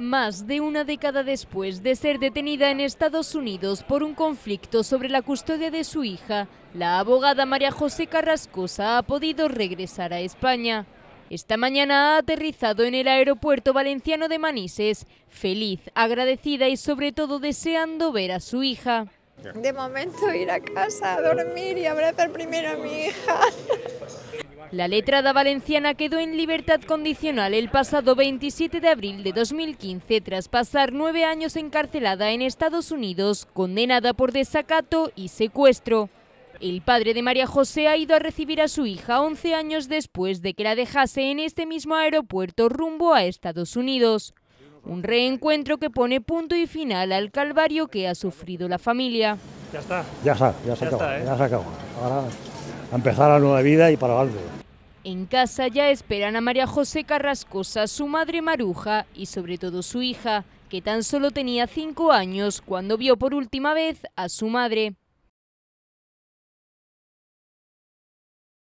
Más de una década después de ser detenida en Estados Unidos por un conflicto sobre la custodia de su hija, la abogada María José Carrascosa ha podido regresar a España. Esta mañana ha aterrizado en el aeropuerto valenciano de Manises, feliz, agradecida y sobre todo deseando ver a su hija. De momento ir a casa, a dormir y abrazar primero a mi hija. La letrada valenciana quedó en libertad condicional el pasado 27 de abril de 2015 tras pasar nueve años encarcelada en Estados Unidos, condenada por desacato y secuestro. El padre de María José ha ido a recibir a su hija 11 años después de que la dejase en este mismo aeropuerto rumbo a Estados Unidos. Un reencuentro que pone punto y final al calvario que ha sufrido la familia. Ya está. Ya está, ya se acabó. ¿eh? empezar la nueva vida y para adelante. En casa ya esperan a María José Carrascosa, su madre Maruja y sobre todo su hija, que tan solo tenía cinco años cuando vio por última vez a su madre.